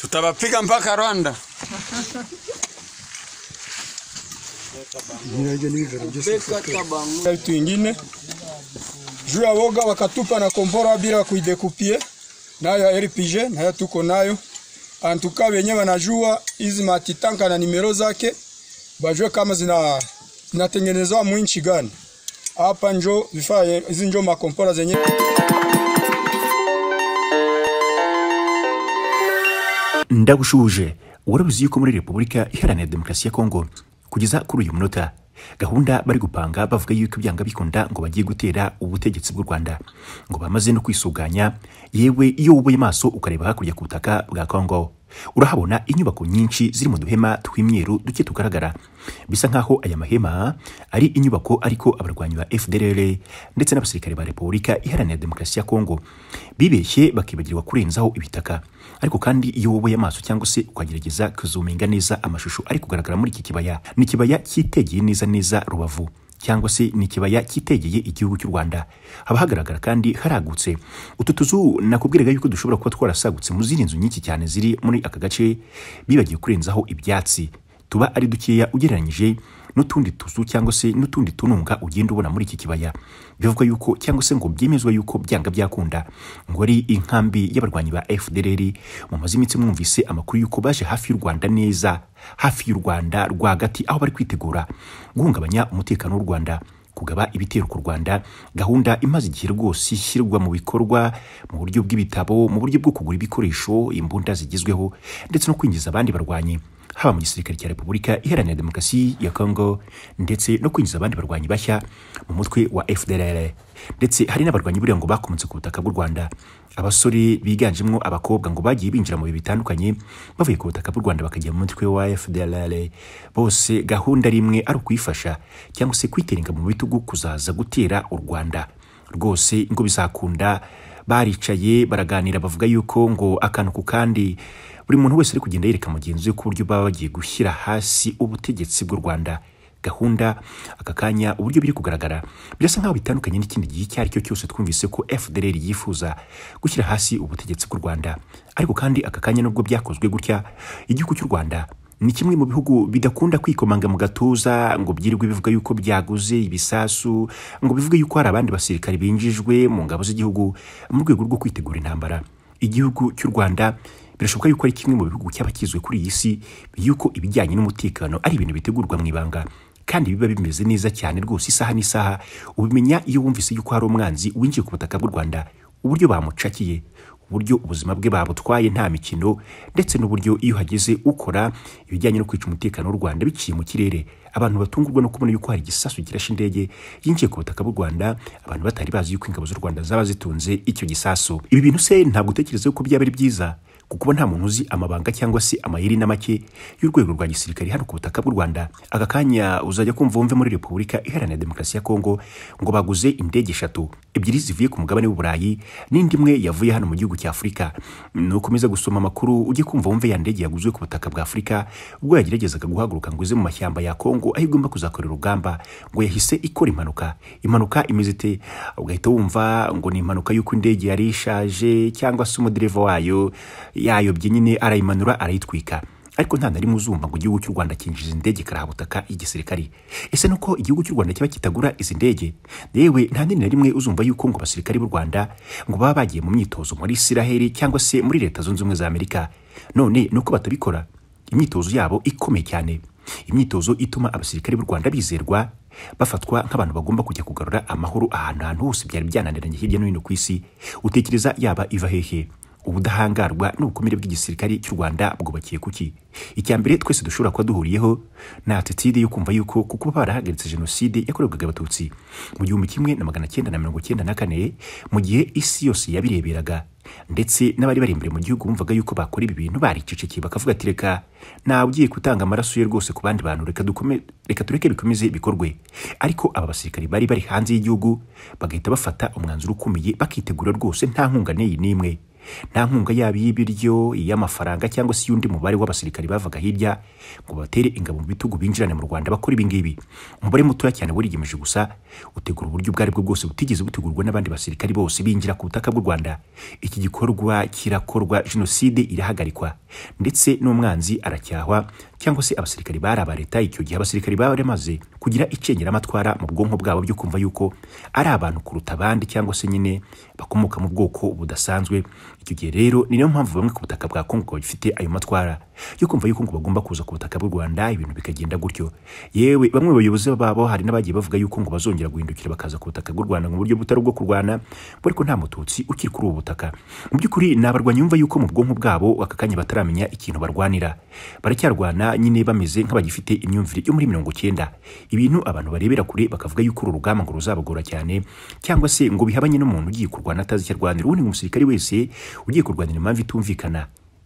tutawapiga mpaka Rwanda. Vitu ingine juu ya woga wakatupa na kombora bila kuidekupie, nayo RPG nayo tuko nayo antuka, wenye wanajua hizi matitanka na nimero zake bajue kama zina zinatengenezwa mwinchi gani. Hapa njo vifaa hizi njo makombora zenyewe ndabushuje warabuzi yuko muri repubulika iharanira demokarasi ya kongo kugeza kuri uyu munota gahunda bari gupanga bavuga yuko ibyanga bikunda ngo bagiye gutera ubutegetsi bw'u rwanda ngo bamaze no kwisuganya yewe iyo wubuye maso ukareba hakurya ku butaka bwa kongo urahabona inyubako nyinshi ziri mu duhema tw'imyeru duke tugaragara bisa nk'aho aya mahema ari inyubako ariko abarwanyi ba fdrr ndetse n'abasirikare ba repubulika iharanira demokarasi ya kongo bibeshye bakibagirwa kurenzaho ibitaka ariko kandi iyo woboye amaso cyangwa se ukagerageza kuzuminga neza amashusho ari kugaragara muri iki kibaya ni ikibaya cyitegeye neza neza rubavu cyangwa se ni ikibaya cyitegeye igihugu cy'u rwanda haba hagaragara kandi haragutse utu tuzu nakubwiraga yuko dushobora kuba twarasagutse mu zindi nzu nyinshi cyane ziri muri aka gace bibagiwe kurenzaho ibyatsi tuba ari dukeya ugereranyije n'utundi tuzu cyangwa se n'utundi tununga ugenda ubona muri iki kibaya bivugwa yuko cyangwa se ngo byemezwa yuko byanga byakunda ngo ari inkambi y'abarwanyi ba FDLR mumaze iminsi mwumvise amakuru yuko baje hafi y'u Rwanda neza hafi y'u Rwanda rwagati aho bari kwitegura guhungabanya umutekano w'u Rwanda kugaba ibitero ku Rwanda gahunda imaze igihe rwose ishyirwa mu bikorwa mu buryo bw'ibitabo mu buryo bwo kugura ibikoresho imbunda zigezweho ndetse no kwinjiza abandi barwanyi haba mu gisirikare cya repubulika iharanira demokarasi ya kongo ndetse no kwinjiza abandi barwanyi bashya mu mutwe wa fdr ndetse hari n'abarwanyi buriya ngo bakomotse ku butaka bw'u rwanda abasore biganjemo abakobwa ngo bagiye binjira mu bihe bitandukanye bavuye ku butaka bw'u rwanda bakajya mu mutwe wa fdr bose gahunda rimwe ari ukwifasha cyangwa se kwiteringa mu bitugu kuzaza gutera u rwanda rwose ngo bizakunda baricaye baraganira bavuga yuko ngo akantu ku kandi buri muntu wese uri kugenda yereka mugenzi we ko uburyo baba bagiye gushyira hasi ubutegetsi bw'u rwanda gahunda aka kanya uburyo biri kugaragara birasa nkaho bitandukanye n'ikindi gihe icyo ari cyo cyose twumvise ko fdr yifuza gushyira hasi ubutegetsi bw'u Rwanda ariko kandi aka kanya nubwo byakozwe gutya igihugu cy'u Rwanda ni kimwe mu bihugu bidakunda kwikomanga mu gatuza ngo byirirwe bivuga yuko byaguze ibisasu ngo bivuge yuko hari abandi basirikare binjijwe mu ngabo z'igihugu mu rwego rwo kwitegura intambara igihugu cy'u Rwanda birashoboka yuko ari kimwe mu bihugu cyaba kizwe kuri iyi si yuko ibijyanye n'umutekano ari ibintu bitegurwa mu ibanga kandi biba bimeze neza cyane rwose isaha n'isaha ubimenya iyo wumvise yuko hari umwanzi winjiye ku butaka bw'u Rwanda uburyo bamucakiye uburyo ubuzima bwe babutwaye nta mikino ndetse n'uburyo iyo hageze ukora ibijyanye no kwica umutekano w'u Rwanda biciye mu kirere abantu batungurwa no kubona yuko hari igisasu kirashe indege yinjiye ku butaka bw'u Rwanda abantu batari bazi yuko ingabo z'u Rwanda zaba zitunze icyo gisasu ibi bintu se ntabwo utekereza yuko byaba ari byiza kuko nta muntu uzi amabanga cyangwa se amayeri na make y'urwego rwa gisirikare hano ku butaka bw'u Rwanda aka kanya uzajya kumva wumve muri Repubulika Iharanira Demokarasi ya Kongo ngo baguze indege eshatu ebyiri zivuye ku mugabane w'u Burayi n'indi imwe yavuye hano mu gihugu cya Afurika ukomeza gusoma amakuru ujye kumva wumve ya ndege yaguzwe ku butaka bwa Afurika ubwo yageragezaga guhaguruka ngo ize mu mashyamba ya Kongo aho igomba kuzakorera urugamba ngo yahise ikora impanuka impanuka imeze ite ugahita wumva ngo ni impanuka y'uko indege yari ishaje cyangwa se umudereva wayo yayo nyine arayimanura arayitwika ariko nta na rimwe uzumva ngo igihugu cy'u rwanda cyinjiza indege karabutaka y'igisirikari ese nuko igihugu cy'u rwanda kiba kitagura izi ndege yewe nta nini na rimwe uzumva yuko ngo abasirikare b'u rwanda ngo baba bagiye mu myitozo muri isiraheli cyangwa se muri leta zunze ubumwe za amerika none nuko batabikora imyitozo yabo ikomeye cyane imyitozo ituma abasirikare b'u rwanda bizerwa bafatwa nk'abantu bagomba kujya kugarura amahoro ahantu ahantu hose byari byananiranye hirya no hino ku isi utekereza yaba iva hehe ubudahangarwa n'ubukomere bw'igisirikare cy'u rwanda bwubakiye kuki icya mbere twese dushobora kuba duhuriyeho ni atitide yo kumva yuko kuko barahagaritse jenoside yakorerwaga abatutsi mu gihumbi kimwe na magana cyenda na mirongo cyenda na kane mu gihe isi yose yabireberaga ndetse n'abari bari imbere mu gihugu bumvaga yuko bakora ibi bintu baricecekeye bakavuga ati reka ntawe ugiye gutanga amaraso ye rwose ku bandi bantu reka tureke bikomeze bikorwe ariko aba basirikare bari bari hanze y'igihugu bagahita bafata umwanzuro ukomeye bakitegura rwose nta nkunga n'eyi n'imwe nta nkunga yaba y'ibiryo iy'amafaranga cyangwa se y'undi mubare w’abasirikare bavaga hirya ngo batere ingabo mu bitugu binjirane mu Rwanda bakora ibi ngibi umubare mutoya cyane wariyemeje gusa utegura uburyo ubwo ari bwo bwose butigeze butegurwa n'abandi basirikare bose binjira ku butaka bw'u Rwanda iki gikorwa kirakorwa jenoside irahagarikwa ndetse n'umwanzi aracyahwa cyangwa se abasirikari bari aba leta icyo gihe abasirikari bari bamaze kugira icengereamatwara mu bwonko bwabo byo kumva yuko ari abantu kuruta abandi cyangwa se nyine bakomoka mu bwoko budasanzwe icyo gihe rero ni nayo mpamvu bamwe ku butaka bwa kongo bagifite ayo matwara yo kumva yuko ngo bagomba kuza ku butaka bw'u rwanda ibintu bikagenda gutyo yewe bamwe bayobozi babo hari n'abagiye bavuga yuko ngo bazongera guhindukira bakaza ku butaka bw'u rwanda mu buryo butari ubwo kurwana ariko nta mututsi ukiri kuri ubu butaka mu by'ukuri ni abarwanyi bumva yuko mu bwonko bwabo aka kanya bataramenya ikintu barwanira baracyarwana nyine bameze nk'abagifite imyumvire yo muri mirongo cyenda ibintu abantu barebera kure bakavuga yuko uru rugamba ngo ruzabagora cyane cyangwa se ngo bihabanye n'umuntu ugiye kurwana atazi icyo arwanira ubundi umusirikare wese ugiye kurwanira impamvu itumvikana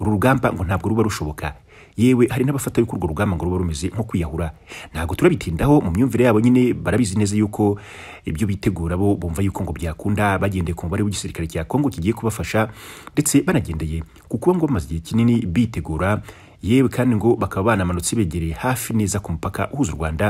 uru rugamba ngo ntabwo ruba rushoboka yewe hari n'abafata yuko urwo rugamba ngo ruba rumeze nko kwiyahura ntabwo turabitindaho mu myumvire yabo nyine barabizi neza yuko ibyo bitegura bo bumva yuko ngo byakunda bagendeye ku mubare w'igisirikare cya kongo kigiye kubafasha ndetse banagendeye ku kuba ngo bamaze igihe kinini bitegura yewe kandi ngo bakaba banamanutse begereye hafi neza ku mupaka uhuza u rwanda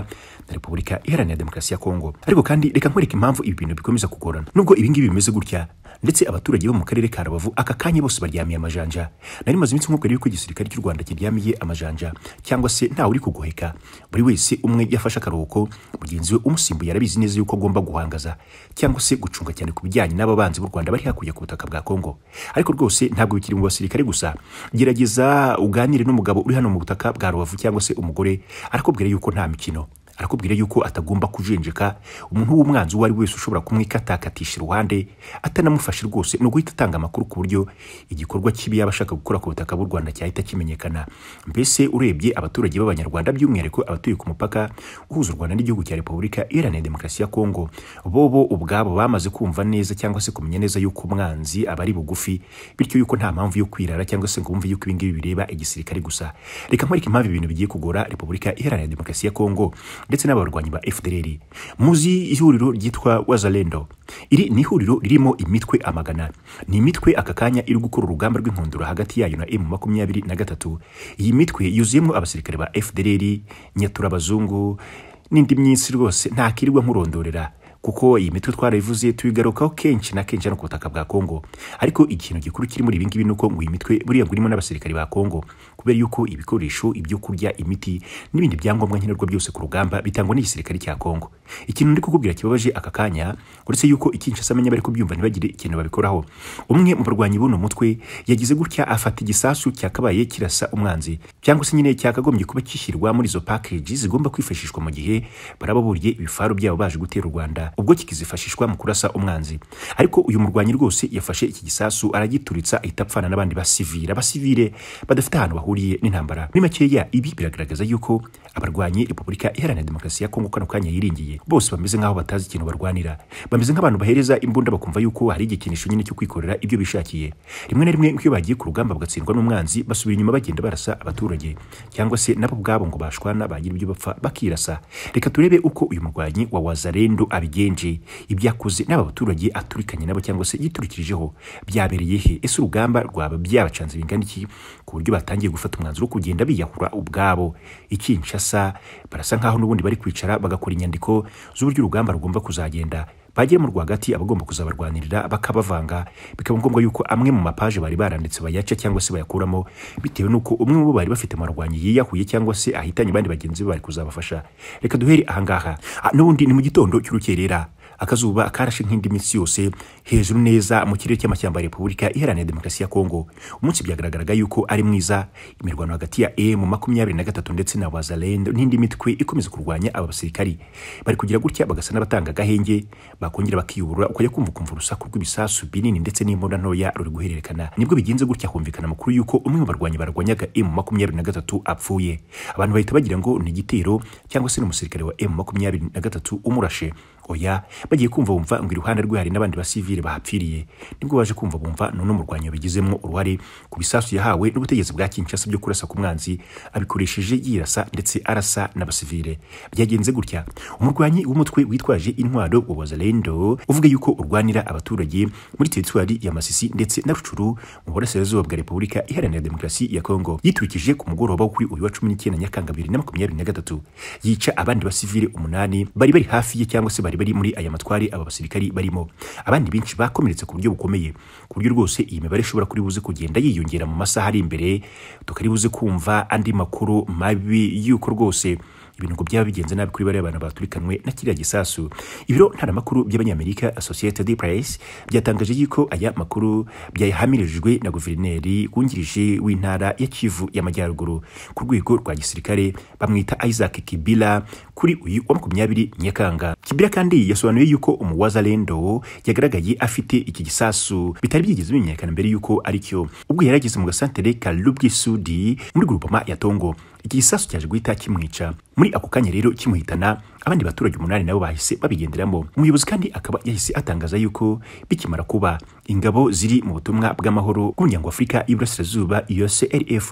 repubulika iharanira demokarasi ya kongo ariko kandi reka nkwereka impamvu ibi bintu bikomeza kugorana nubwo ibingibi bimeze gutya ndetse abaturage bo mu karere ka rubavu aka kanya bose baryamiye amajanja nari maze iminsi nkubwira yuko igisirikare cy'u rwanda kiryamiye amajanja cyangwa se ntawe uri kugoheka buri wese umwe yafashe akaruhuko mugenzi we umusimbuye arabizi neza yuko agomba guhangaza cyangwa se gucunga cyane ku bijyanye n'ababanzi b'u rwanda bari hakurya ku butaka bwa kongo ariko rwose ntabwo bikiri mu basirikare gusa gerageza uganire n'umugabo uri hano mu butaka bwa rubavu cyangwa se umugore arakubwira yuko nta mikino arakubwira yuko atagomba kujenjeka umuntu w'umwanzi uwo ari wese ushobora kumwikatakatisha iruhande atanamufashe rwose ni uguhita atanga amakuru ku buryo igikorwa kibi yaba ashaka gukora ku butaka bw'u Rwanda cyahita kimenyekana mbese urebye abaturage b'abanyarwanda by'umwihariko abatuye ku mupaka uhuza u Rwanda n'igihugu cya Repubulika Iharanira Demokarasi ya Kongo bobo ubwabo bamaze kumva neza cyangwa se kumenya neza yuko umwanzi aba ari bugufi bityo yuko nta mpamvu yo kwirara cyangwa se ngo bumve yuko ibingibi bireba igisirikare gusa reka nkwereke impamvu ibintu bigiye kugora Repubulika Iharanira Demokarasi ya Kongo ndetse n'abarwanyi ba FDLR muzi ihuriro ryitwa Wazalendo iri ni ihuriro ririmo imitwe amagana ni imitwe aka kanya iri gukora urugamba rw'inkundura hagati yayo na m makumyabiri na gatatu iyi mitwe yuzuyemo abasirikare ba nyatura abazungu n'indi myinshi rwose ntakirwa nkurondorera kuko iyi mitwe twarayivuze tuyigarukaho kenshi na kenshi hano ku butaka bwa Kongo ariko ikintu gikuru kiri muri ibi ngibi ni uko ngo iyi mitwe buriya ngo irimo n'abasirikari ba Kongo kubera yuko ibikoresho ibyo kurya imiti n'ibindi byangombwa nkenerwa byose ku rugamba bitangwa n'igisirikare cya Kongo ikintu ndi kukubwira kibabaje aka kanya uretse yuko ikinshasa amenya bari kubyumva ntibagire ikintu babikoraho umwe mu barwanyi b'uno mutwe yagize gutya afata igisasu cyakabaye kirasa umwanzi cyangwa se nyine cyakagombye kuba kishyirwa muri izo package zigomba kwifashishwa mu gihe barababuriye ibifaru byabo baje gutera u Rwanda Rwanda ubwo kikizifashishwa mu kurasa umwanzi ariko uyu murwanyi rwose yafashe iki gisasu aragituritsa ahita apfana n'abandi basivire abasivire badafite ahantu bahuriye n'intambara muri makeya ibi biragaragaza yuko abarwanyi Repubulika Iharanira Demokarasi ya Kongo kano kanya yiringiye bose bameze nk'aho batazi ikintu barwanira bameze nk'abantu bahereza imbunda bakumva yuko hari igikinisho nyine cyo kwikorera ibyo bishakiye rimwe na rimwe nk'iyo bagiye ku rugamba bagatsindwa n'umwanzi basubira inyuma bagenda barasa abaturage cyangwa se nabo ubwabo ngo bashwana bagira ibyo bapfa bakirasa reka turebe uko uyu murwanyi wa Wazalendo abigira byinshi ibyakoze n'aba baturage aturikanye nabo cyangwa se yiturikirijeho byabereye he ese urugamba rwaba byabacanze bingana iki ku buryo batangiye gufata umwanzuro wo kugenda biyahura ubwabo ikinshasa barasa nk'aho n'ubundi bari kwicara bagakora inyandiko z'uburyo urugamba rugomba kuzagenda bagiremo rwagati abagomba kuzabarwanirira bakabavanga bikaba ngombwa yuko amwe mu mapaje bari baranditse bayaca cyangwa se bayakuramo bitewe n'uko umwe mu bo bari bafite amarwanyi yiyahuye cyangwa se ahitanye abandi bagenzi be bari kuzabafasha reka duhere ahangaha ah, n'ubundi ni mu gitondo cy'urukerera akazuba akarashe nk'indi minsi yose hejuru neza mu kirere cy'amashyamba ya repubulika iharanira demokarasi ya kongo umunsi byagaragaraga yuko ari mwiza imirwano hagati ya emu makumyabiri na gatatu ndetse na wazalendo n'indi mitwe ikomeza kurwanya aba basirikari bari kugira gutya bagasa n'abatanga agahenge bakongera bakiyubura ukajya kumva ukumva urusaku rw'ibisasu binini ndetse n'imbunda ntoya ruri guhererekana nibwo bigenze gutya kumvikana amakuru y'uko umwe mu barwanyi barwanyaga emu makumyabiri na gatatu apfuye abantu bahita bagira ngo ni igitero cyangwa se numusirikare umusirikare wa emu makumyabiri na gatatu umurashe oya bagiye kumva bumva ngo iruhande rwe hari n'abandi basivile bahapfiriye nibwo baje kumva bumva none umurwanyi bigizemo uruhare ku bisasu yahawe n'ubutegetsi bwa Kinshasa byo kurasa ku mwanzi abikoresheje yirasa ndetse arasa n'abasivile byagenze gutya umurwanyi w'umutwe witwaje intwaro wa Wazalendo uvuga yuko urwanira abaturage muri teritwari ya Masisi ndetse na Rucuru mu burasirazuba bwa Repubulika Iharanira Demokarasi ya Kongo yitwikije ku mugoroba kuri uyu wa 19 Nyakanga 2023 yica abandi basivile umunani bari bari hafi ye cyangwa se bari bari muri aya matware aba basirikari barimo abandi benshi bakomeretse ku buryo bukomeye ku buryo rwose iyi mibare ishobora kuri buze kugenda yiyongera mu masaha ari imbere tukari buze kumva andi makuru mabi y'uko rwose ibintu ngo byaba bigenze nabi kuri bariya bantu baturikanwe na kiriya gisasu ibiro ntaramakuru by'abanyamerika associated press byatangaje yuko aya makuru byahamirijwe na guverineri wungirije w'intara ya kivu y'amajyaruguru ku rwego rwa gisirikare bamwita isaac kibila kuri uyu wa makumyabiri nyakanga kibira kandi yasobanuye yuko umuwaza lendo yagaragaye afite iki gisasu bitari byigeze bimenyekana mbere yuko aricyo ubwo yari ageze mu gasantere ka lubwisudi muri gurupama ya tongo igihe cyaje guhita kimwica muri ako kanya rero kimuhitana abandi baturage umunani nabo bahise babigenderamo umuyobozi kandi akaba yahise atangaza yuko bikimara kuba ingabo ziri mu butumwa bw'amahoro bw'umuryango w'afurika y'iburasirazuba USARF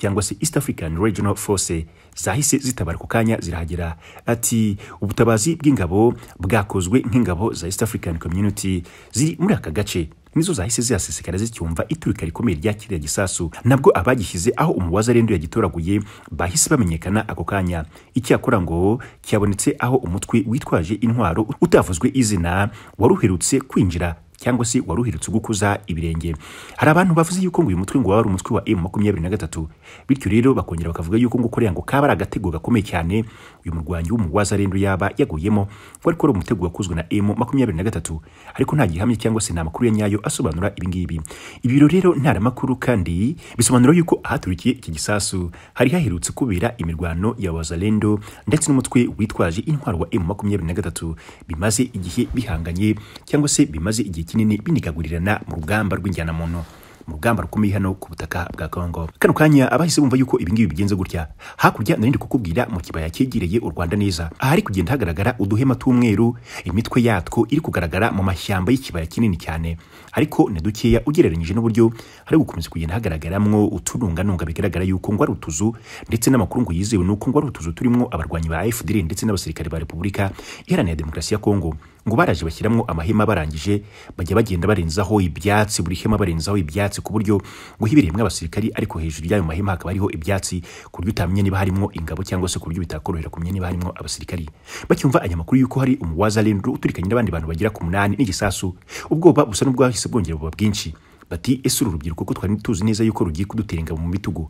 cyangwa se East African Regional Force zahise zitabara ku kanya zirahagera ati ubutabazi bw'ingabo bwakozwe nk'ingabo za East African Community ziri muri aka gace nizo zahise zihasesekara zicyumva iturika rikomeye rya kiriya gisasu nabwo abagishyize aho umuwaza arenduye yagitoraguye bahise bamenyekana ako kanya icyakora ngo cyabonetse aho umutwe witwaje intwaro utavuzwe izina wari uherutse kwinjira cyangwa se wari uherutse ugukuza ibirenge hari abantu bavuze yuko ngo uyu mutwe ngo wari umutwe wa M makumyabiri na gatatu bityo rero bakongera bakavuga yuko ngo kuriya ngo kaba ari agatego gakomeye cyane uyu murwanyi w'umugwaza rero yaba yaguyemo ngo ariko ari umutego wakuzwe na M makumyabiri na gatatu ariko nta gihamya cyangwa se nta makuru ya nyayo asobanura ibingibi ibiro rero ntaramakuru kandi bisobanura yuko ahaturikiye iki gisasu hari haherutse kubera imirwano ya wazalendo ndetse n'umutwe witwaje intwaro wa M makumyabiri na gatatu bimaze igihe bihanganye cyangwa se bimaze igihe kinini binigagagurirana mu rugamba rw'injyanamuntu mu rugamba rukomeye hano ku butaka bwa Kongo kano kanya abahise bumva yuko ibingibi bigenze gutya hakurya narindi kukubwira mu kibaya cyegereye u Rwanda neza ahari kugenda hagaragara uduhema tw'umweru imitwe yatwo iri kugaragara mu mashyamba y'ikibaya kinini cyane ariko ni dukeya ugereranyije n'uburyo hari gukomeza kugenda hagaragaramwo uturunganunga bigaragara yuko ngo ari utuzu ndetse n'amakuru ngo yizewe nuko ngo ari utuzu turimo abarwanyi ba FDL ndetse n'abasirikare ba Repubulika Iharanira Demokarasi ya Kongo ngo baraje bashyiramo amahema barangije bajya bagenda barenzaho ibyatsi buri hema barenzaho ibyatsi ku buryo guhibiriyemo abasirikari ariko hejuru y'ayo mahema hakaba hariho ibyatsi ku buryo utamenya niba harimo ingabo cyangwa se ku buryo bitakorohera kumenya niba harimo abasirikari bacyumva amakuru y'uko hari umuwaza rero uturikanye n'abandi bantu bagera ku munani n'igisasu ubwoba busa n'ubwahise bwongera buba bwinshi bati ese uru rubyiruko ko twari tuzi neza yuko rugiye kudutera ingabo mu bitugu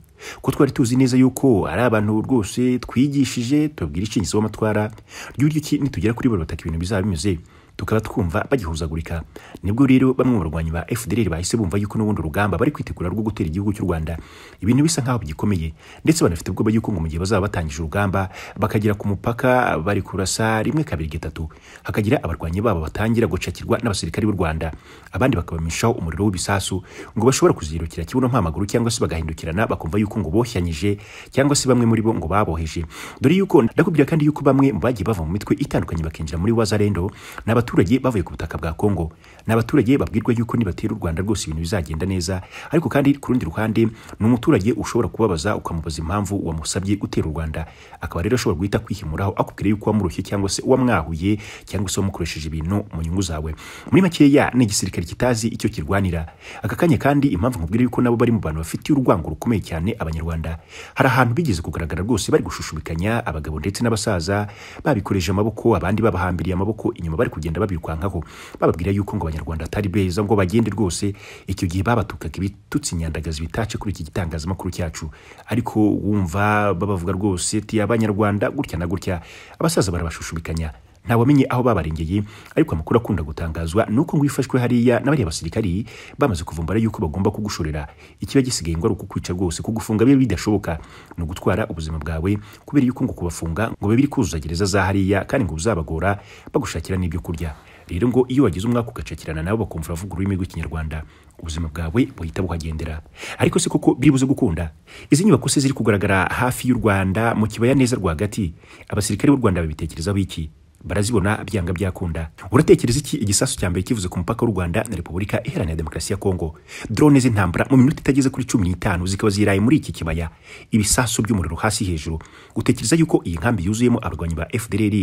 ko twari tuzi neza yuko ari abantu rwose twigishije tubabwira icyingizo w'amatwara ry'uburyo nitugera kuri bo bataka ibintu bizaba bimeze tukaba twumva bagihuzagurika nibwo rero bamwe mu barwanyi ba FDLR bahise bumva yuko n'ubundi urugamba bari kwitegura rwo gutera igihugu cy'u Rwanda ibintu bisa nk'aho bigikomeye ndetse banafite ubwoba yuko mu gihe bazaba batangije urugamba bakagera ku mupaka bari kurasa rimwe kabiri gatatu hakagira abarwanyi babo batangira gucakirwa n'abasirikari b'u Rwanda abandi bakabamishaho umuriro w'ibisasu ngo bashobora kuzirukira kibuno mpamaguru cyangwa se bagahindukirana bakumva yuko ngo bohyanyije cyangwa se bamwe muri bo ngo baboheje dore yuko ndakubwira kandi yuko bamwe mu bagiye bava mu mitwe itandukanye bakinjira muri wazarendo n'aba abaturage bavuye ku butaka bwa Kongo ni abaturage babwirwa yuko nibatera u Rwanda rwose ibintu bizagenda neza ariko kandi ku rundi ruhande ni umuturage ushobora kubabaza ukamubaza impamvu wamusabye gutera u Rwanda akaba rero ashobora guhita kwihimuraho akubwira yuko wamuroshye cyangwa se wamwahuye cyangwa se wamukoresheje ibintu mu nyungu zawe muri makeya ni igisirikare kitazi icyo kirwanira aka kanya kandi impamvu nkubwira yuko nabo bari mu bantu bafitiye urwango rukomeye cyane abanyarwanda hari ahantu bigeze kugaragara rwose bari gushushubikanya abagabo ndetse n'abasaza babikoreje amaboko abandi babahambiriye amaboko inyuma bari kugenda bagenda babirwankaho bababwira yuko ngo abanyarwanda atari beza ngo bagende rwose icyo gihe babatukaga ibitutsi inyandagazi bitace kuri iki gitangazamakuru cyacu ariko wumva babavuga rwose ti abanyarwanda gutya na gutya abasaza barabashushubikanya ntawamenye aho babarengeye ariko amakuru akunda gutangazwa nuko ngo ifashwe hariya n'abariya basirikari bamaze kuvumbura yuko bagomba kugushorera ikiba gisigaye ngo ari ukukwica rwose kugufunga biba bidashoboka ni ugutwara ubuzima bwawe kubera yuko ngo kubafunga ngo biba biri kuzuza gereza za hariya kandi ngo uzabagora bagushakira n'ibyo kurya rero ngo iyo wagize umwaka ugacakirana nabo bakumva uravuga ururimi rw'ikinyarwanda ubuzima bwawe buhita buhagendera ariko se koko biribuze gukunda izi nyubako se ziri kugaragara hafi y'u rwanda mu kibaya neza rwagati abasirikari b'u rwanda babitekerezaho iki barazibona byanga byakunda uratekereza iki igisasu cya mbere kivuze ku mupaka w'u rwanda na repubulika iharanira demokarasi ya kongo drone z'intambara mu minota itageze kuri cumi n'itanu zikaba ziraye muri iki kibaya ibisasu by'umuriro hasi hejuru utekereza yuko iyi nkambi yuzuyemo abarwanyi ba fdr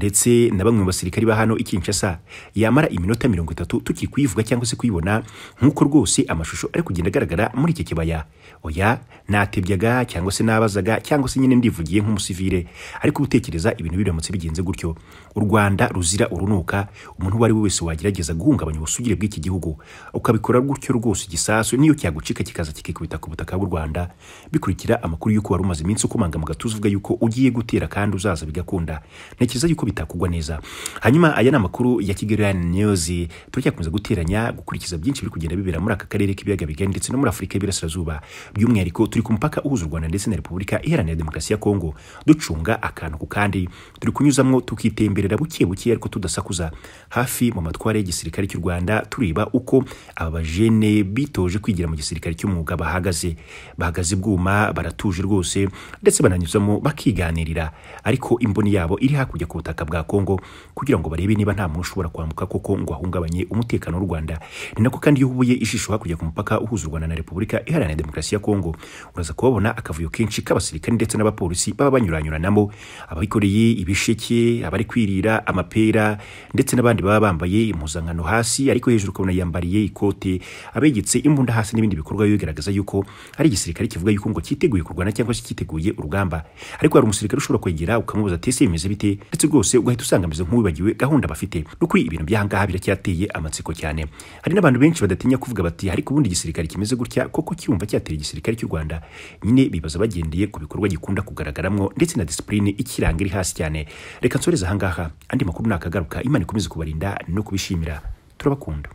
ndetse na bamwe mu basirikari ba hano ikinshasa yamara iminota mirongo itatu tukiri kuyivuga cyangwa se kuyibona nk'uko rwose amashusho ari kugenda agaragara muri iki kibaya oya natebyaga cyangwa se nabazaga cyangwa se nyine ndivugiye nk'umusivire ariko utekereza ibintu biramutse bigenze gutyo u rwanda ruzira urunuka umuntu uwo ari we wese wagerageza guhungabanya ubusugire bw'iki gihugu ukabikora gutyo rwose igisasu n'iyo cyagucika kikaza kikikubita ku butaka bw'u rwanda bikurikira amakuru y'uko wari umaze iminsi ukomanga mu gatuza uvuga yuko ugiye gutera kandi uzaza bigakunda ntekereza yuko bitakugwa neza hanyuma aya ni amakuru ya kigali rani niyuzi turacyakomeza guteranya gukurikiza byinshi biri kugenda bibera muri aka karere k'ibiyaga bigari ndetse no muri afurika y'ibirasirazuba by'umwihariko turi ku mupaka uhuza u rwanda ndetse na repubulika iharanira demokarasi ya kongo ducunga akantu ku kandi turi kunyuzamo tukite tutemberera buke buke ariko tudasakuza hafi mu matwara y'igisirikare cy'u Rwanda tureba uko aba bajene bitoje kwigira mu gisirikare cy'umwuga bahagaze bahagaze bwuma baratuje rwose ndetse bananyuzamo bakiganirira ariko imboni yabo iri hakurya ku butaka bwa Kongo kugira ngo barebe niba nta muntu ushobora kwambuka koko ngo ahungabanye umutekano w'u Rwanda ni nako kandi iyo ubuye ijisho hakurya ku mupaka uhuza u Rwanda na Repubulika Iharanira Demokarasi ya Kongo uraza kuhabona akavuyo kenshi k'abasirikare ndetse n'abapolisi baba banyuranyuranamo ababikoreye ibisheke abari kwirira amapera ndetse n'abandi baba bambaye impuzankano hasi ariko hejuru ukabona yambariye ikote abegetse imbunda hasi n'ibindi bikorwa bigaragaza yuko ari igisirikare kivuga yuko ngo cyiteguye kurwana cyangwa se cyiteguye urugamba ariko hari umusirikare ushobora kwegera ukamubaza ati ese bimeze bite ndetse rwose ugahita usanga ameze nk'uwibagiwe gahunda bafite nuko ibintu by'ahangaha biracyateye amatsiko cyane hari n'abantu benshi badatinya kuvuga bati ariko ubundi igisirikare kimeze gutya koko cyumva cyatera igisirikare cy'u Rwanda nyine bibaza bagendeye ku bikorwa gikunda kugaragaramo ndetse na disipurine ikiranga iri hasi cyane reka nsoreze ngaha andi makuru ni akagaruka imana ikomeze kubarinda no kubishimira turabakunda